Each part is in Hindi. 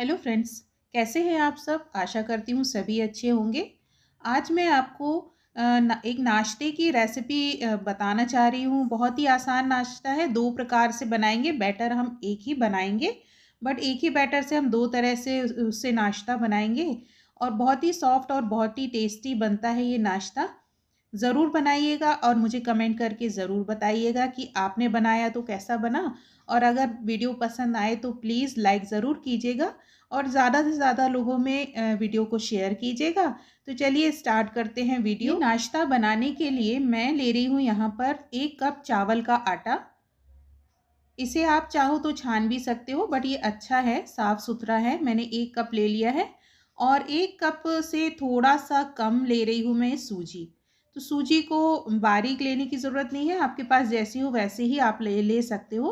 हेलो फ्रेंड्स कैसे हैं आप सब आशा करती हूँ सभी अच्छे होंगे आज मैं आपको एक नाश्ते की रेसिपी बताना चाह रही हूँ बहुत ही आसान नाश्ता है दो प्रकार से बनाएंगे बैटर हम एक ही बनाएंगे बट एक ही बैटर से हम दो तरह से उससे नाश्ता बनाएंगे और बहुत ही सॉफ्ट और बहुत ही टेस्टी बनता है ये नाश्ता ज़रूर बनाइएगा और मुझे कमेंट करके ज़रूर बताइएगा कि आपने बनाया तो कैसा बना और अगर वीडियो पसंद आए तो प्लीज़ लाइक ज़रूर कीजिएगा और ज़्यादा से ज़्यादा लोगों में वीडियो को शेयर कीजिएगा तो चलिए स्टार्ट करते हैं वीडियो नाश्ता बनाने के लिए मैं ले रही हूँ यहाँ पर एक कप चावल का आटा इसे आप चाहो तो छान भी सकते हो बट ये अच्छा है साफ़ सुथरा है मैंने एक कप ले लिया है और एक कप से थोड़ा सा कम ले रही हूँ मैं सूजी तो सूजी को बारीक लेने की ज़रूरत नहीं है आपके पास जैसी हो वैसे ही आप ले ले सकते हो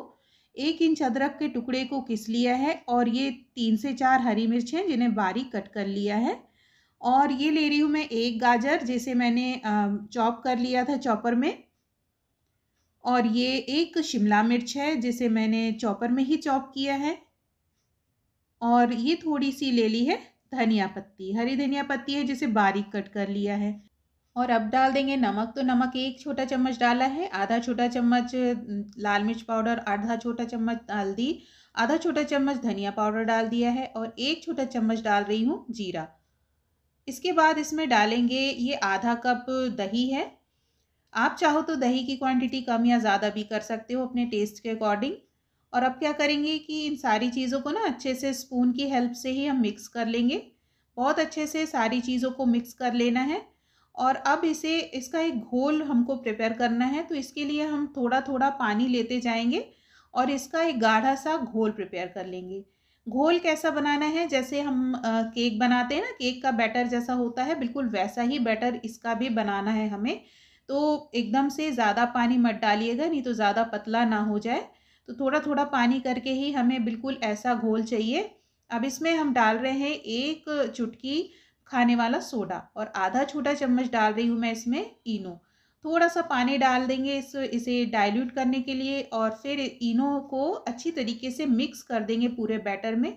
एक इंच अदरक के टुकड़े को किस लिया है और ये तीन से चार हरी मिर्च हैं जिन्हें बारीक कट कर लिया है और ये ले रही हूँ मैं एक गाजर जिसे मैंने चॉप कर लिया था चॉपर में और ये एक शिमला मिर्च है जिसे मैंने चॉपर में ही चॉप किया है और ये थोड़ी सी ले ली है धनिया पत्ती हरी धनिया पत्ती है जिसे बारीक कट कर लिया है और अब डाल देंगे नमक तो नमक एक छोटा चम्मच डाला है आधा छोटा चम्मच लाल मिर्च पाउडर आधा छोटा चम्मच हल्दी आधा छोटा चम्मच धनिया पाउडर डाल दिया है और एक छोटा चम्मच डाल रही हूँ जीरा इसके बाद इसमें डालेंगे ये आधा कप दही है आप चाहो तो दही की क्वांटिटी कम या ज़्यादा भी कर सकते हो अपने टेस्ट के अकॉर्डिंग और अब क्या करेंगे कि इन सारी चीज़ों को ना अच्छे से स्पून की हेल्प से ही हम मिक्स कर लेंगे बहुत अच्छे से सारी चीज़ों को मिक्स कर लेना है और अब इसे इसका एक घोल हमको प्रिपेयर करना है तो इसके लिए हम थोड़ा थोड़ा पानी लेते जाएंगे और इसका एक गाढ़ा सा घोल प्रिपेयर कर लेंगे घोल कैसा बनाना है जैसे हम आ, केक बनाते हैं ना केक का बैटर जैसा होता है बिल्कुल वैसा ही बैटर इसका भी बनाना है हमें तो एकदम से ज़्यादा पानी मत डालिएगा नहीं तो ज़्यादा पतला ना हो जाए तो थोड़ा थोड़ा पानी करके ही हमें बिल्कुल ऐसा घोल चाहिए अब इसमें हम डाल रहे हैं एक चुटकी खाने वाला सोडा और आधा छोटा चम्मच डाल रही हूँ मैं इसमें इनो थोड़ा सा पानी डाल देंगे इस इसे डाइल्यूट करने के लिए और फिर इनो को अच्छी तरीके से मिक्स कर देंगे पूरे बैटर में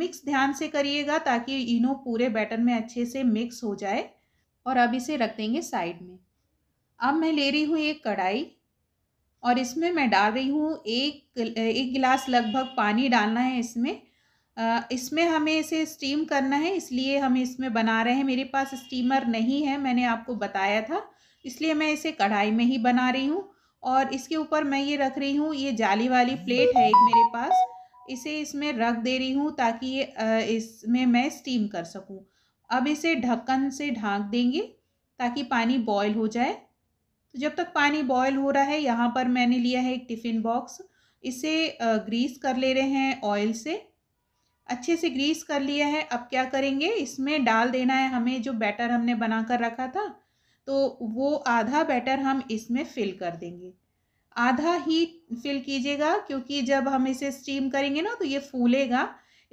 मिक्स ध्यान से करिएगा ताकि इनो पूरे बैटर में अच्छे से मिक्स हो जाए और अब इसे रख देंगे साइड में अब मैं ले रही हूँ एक कढ़ाई और इसमें मैं डाल रही हूँ एक एक गिलास लगभग पानी डालना है इसमें इसमें हमें इसे स्टीम करना है इसलिए हम इसमें बना रहे हैं मेरे पास स्टीमर नहीं है मैंने आपको बताया था इसलिए मैं इसे कढ़ाई में ही बना रही हूँ और इसके ऊपर मैं ये रख रही हूँ ये जाली वाली प्लेट है एक मेरे पास इसे इसमें रख दे रही हूँ ताकि ये इसमें मैं स्टीम कर सकूँ अब इसे ढक्कन से ढाँक देंगे ताकि पानी बॉयल हो जाए तो जब तक पानी बॉयल हो रहा है यहाँ पर मैंने लिया है एक टिफ़िन बॉक्स इसे ग्रीस कर ले रहे हैं ऑयल से अच्छे से ग्रीस कर लिया है अब क्या करेंगे इसमें डाल देना है हमें जो बैटर हमने बना कर रखा था तो वो आधा बैटर हम इसमें फिल कर देंगे आधा ही फिल कीजिएगा क्योंकि जब हम इसे स्टीम करेंगे ना तो ये फूलेगा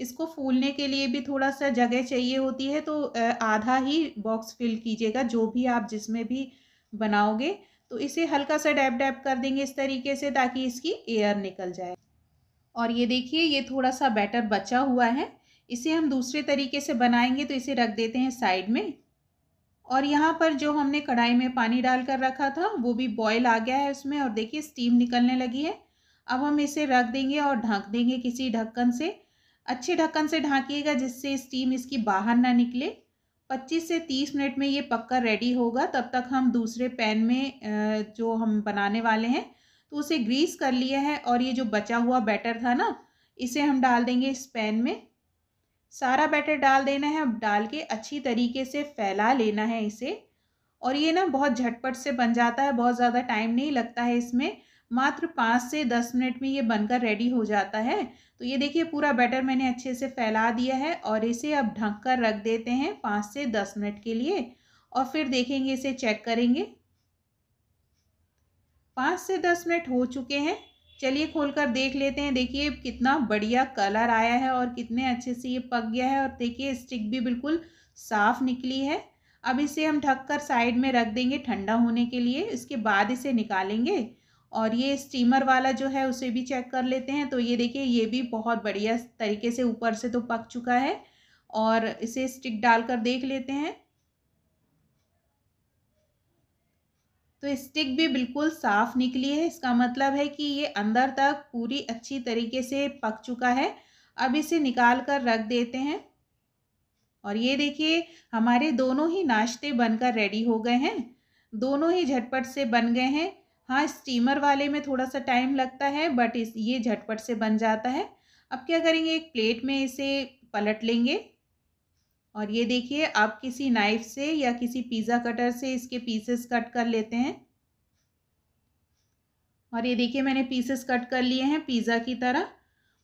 इसको फूलने के लिए भी थोड़ा सा जगह चाहिए होती है तो आधा ही बॉक्स फिल कीजिएगा जो भी आप जिसमें भी बनाओगे तो इसे हल्का सा डैप डैप कर देंगे इस तरीके से ताकि इसकी एयर निकल जाए और ये देखिए ये थोड़ा सा बैटर बचा हुआ है इसे हम दूसरे तरीके से बनाएंगे तो इसे रख देते हैं साइड में और यहाँ पर जो हमने कढ़ाई में पानी डाल कर रखा था वो भी बॉयल आ गया है उसमें और देखिए स्टीम निकलने लगी है अब हम इसे रख देंगे और ढक देंगे किसी ढक्कन से अच्छे ढक्कन से ढाँकिएगा जिससे स्टीम इसकी बाहर ना निकले 25 से 30 मिनट में ये पक्का रेडी होगा तब तक हम दूसरे पैन में जो हम बनाने वाले हैं तो उसे ग्रीस कर लिया है और ये जो बचा हुआ बैटर था ना इसे हम डाल देंगे इस पैन में सारा बैटर डाल देना है अब डाल के अच्छी तरीके से फैला लेना है इसे और ये ना बहुत झटपट से बन जाता है बहुत ज़्यादा टाइम नहीं लगता है इसमें मात्र पाँच से दस मिनट में ये बनकर रेडी हो जाता है तो ये देखिए पूरा बैटर मैंने अच्छे से फैला दिया है और इसे अब ढक कर रख देते हैं पाँच से दस मिनट के लिए और फिर देखेंगे इसे चेक करेंगे पाँच से दस मिनट हो चुके हैं चलिए खोलकर देख लेते हैं देखिए कितना बढ़िया कलर आया है और कितने अच्छे से ये पक गया है और देखिए स्टिक भी बिल्कुल साफ़ निकली है अब इसे हम ढक कर साइड में रख देंगे ठंडा होने के लिए इसके बाद इसे निकालेंगे और ये स्टीमर वाला जो है उसे भी चेक कर लेते हैं तो ये देखिए ये भी बहुत बढ़िया तरीके से ऊपर से तो पक चुका है और इसे स्टिक डालकर देख लेते हैं तो स्टिक भी बिल्कुल साफ़ निकली है इसका मतलब है कि ये अंदर तक पूरी अच्छी तरीके से पक चुका है अब इसे निकाल कर रख देते हैं और ये देखिए हमारे दोनों ही नाश्ते बनकर रेडी हो गए हैं दोनों ही झटपट से बन गए हैं हाँ स्टीमर वाले में थोड़ा सा टाइम लगता है बट इस ये झटपट से बन जाता है अब क्या करेंगे एक प्लेट में इसे पलट लेंगे और ये देखिए आप किसी नाइफ से या किसी पिज़्ज़ा कटर से इसके पीसेस कट कर लेते हैं और ये देखिए मैंने पीसेस कट कर लिए हैं पिज़्ज़ा की तरह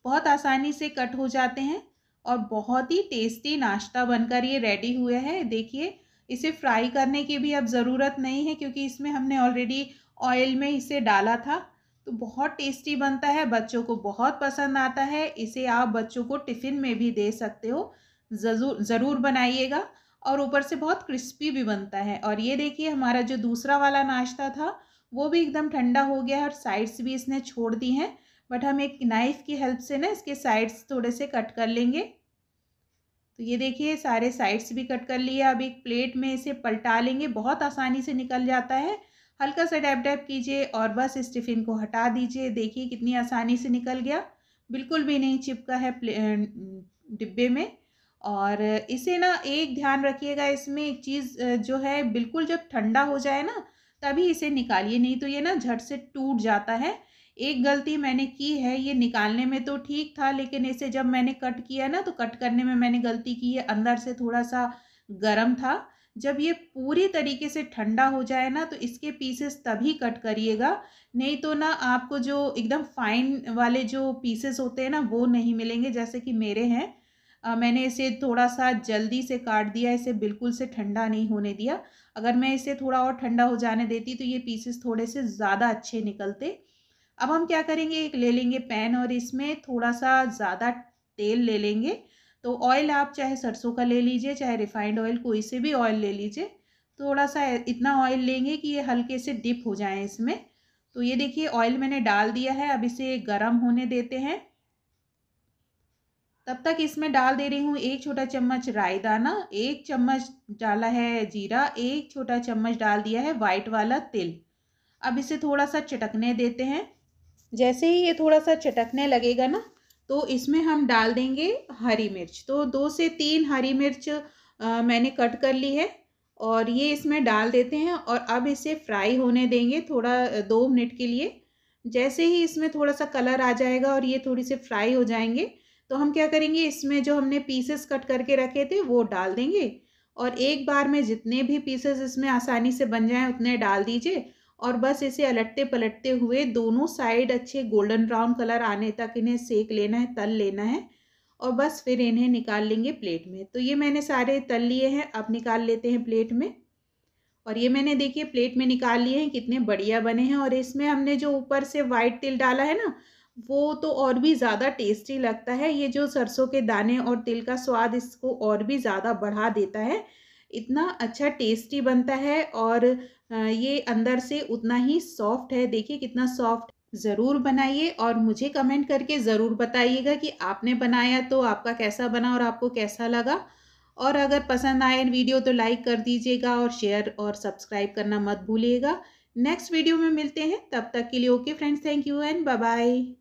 बहुत आसानी से कट हो जाते हैं और बहुत ही टेस्टी नाश्ता बनकर ये रेडी हुए है देखिए इसे फ्राई करने की भी अब ज़रूरत नहीं है क्योंकि इसमें हमने ऑलरेडी ऑयल में इसे डाला था तो बहुत टेस्टी बनता है बच्चों को बहुत पसंद आता है इसे आप बच्चों को टिफ़िन में भी दे सकते हो ज़रूर ज़रूर बनाइएगा और ऊपर से बहुत क्रिस्पी भी बनता है और ये देखिए हमारा जो दूसरा वाला नाश्ता था वो भी एकदम ठंडा हो गया है और साइड्स भी इसने छोड़ दी हैं बट हम एक नाइफ़ की हेल्प से ना इसके साइड्स थोड़े से कट कर लेंगे तो ये देखिए सारे साइड्स भी कट कर लिए अब एक प्लेट में इसे पलटा लेंगे बहुत आसानी से निकल जाता है हल्का सा डैप डैप कीजिए और बस इस टिफ़िन को हटा दीजिए देखिए कितनी आसानी से निकल गया बिल्कुल भी नहीं चिपका है डिब्बे में और इसे ना एक ध्यान रखिएगा इसमें एक चीज़ जो है बिल्कुल जब ठंडा हो जाए ना तभी इसे निकालिए नहीं तो ये ना झट से टूट जाता है एक गलती मैंने की है ये निकालने में तो ठीक था लेकिन इसे जब मैंने कट किया ना तो कट करने में मैंने गलती की है अंदर से थोड़ा सा गर्म था जब ये पूरी तरीके से ठंडा हो जाए ना तो इसके पीसेस तभी कट करिएगा नहीं तो ना आपको जो एकदम फाइन वाले जो पीसेस होते हैं ना वो नहीं मिलेंगे जैसे कि मेरे हैं आ, मैंने इसे थोड़ा सा जल्दी से काट दिया इसे बिल्कुल से ठंडा नहीं होने दिया अगर मैं इसे थोड़ा और ठंडा हो जाने देती तो ये पीसेस थोड़े से ज़्यादा अच्छे निकलते अब हम क्या करेंगे एक ले लेंगे पैन और इसमें थोड़ा सा ज़्यादा तेल ले लेंगे तो ऑयल आप चाहे सरसों का ले लीजिए चाहे रिफाइंड ऑयल कोई से भी ऑयल ले लीजिए थोड़ा सा इतना ऑयल लेंगे कि ये हल्के से डिप हो जाए इसमें तो ये देखिए ऑयल मैंने डाल दिया है अब इसे गर्म होने देते हैं तब तक इसमें डाल दे रही हूँ एक छोटा चम्मच राई दाना एक चम्मच डाला है जीरा एक छोटा चम्मच डाल दिया है वाइट वाला तिल अब इसे थोड़ा सा चटकने देते हैं जैसे ही ये थोड़ा सा चटकने लगेगा ना तो इसमें हम डाल देंगे हरी मिर्च तो दो से तीन हरी मिर्च आ, मैंने कट कर ली है और ये इसमें डाल देते हैं और अब इसे फ्राई होने देंगे थोड़ा दो मिनट के लिए जैसे ही इसमें थोड़ा सा कलर आ जाएगा और ये थोड़ी से फ्राई हो जाएंगे तो हम क्या करेंगे इसमें जो हमने पीसेस कट करके रखे थे वो डाल देंगे और एक बार में जितने भी पीसेस इसमें आसानी से बन जाएं उतने डाल दीजिए और बस इसे अलटते पलटते हुए दोनों साइड अच्छे गोल्डन ब्राउन कलर आने तक इन्हें सेक लेना है तल लेना है और बस फिर इन्हें निकाल लेंगे प्लेट में तो ये मैंने सारे तल लिए हैं अब निकाल लेते हैं प्लेट में और ये मैंने देखिए प्लेट में निकाल लिए हैं कितने बढ़िया बने हैं और इसमें हमने जो ऊपर से वाइट तिल डाला है ना वो तो और भी ज़्यादा टेस्टी लगता है ये जो सरसों के दाने और तिल का स्वाद इसको और भी ज़्यादा बढ़ा देता है इतना अच्छा टेस्टी बनता है और ये अंदर से उतना ही सॉफ्ट है देखिए कितना सॉफ्ट ज़रूर बनाइए और मुझे कमेंट करके ज़रूर बताइएगा कि आपने बनाया तो आपका कैसा बना और आपको कैसा लगा और अगर पसंद आए वीडियो तो लाइक कर दीजिएगा और शेयर और सब्सक्राइब करना मत भूलिएगा नेक्स्ट वीडियो में मिलते हैं तब तक के लिए okay friends thank you and bye bye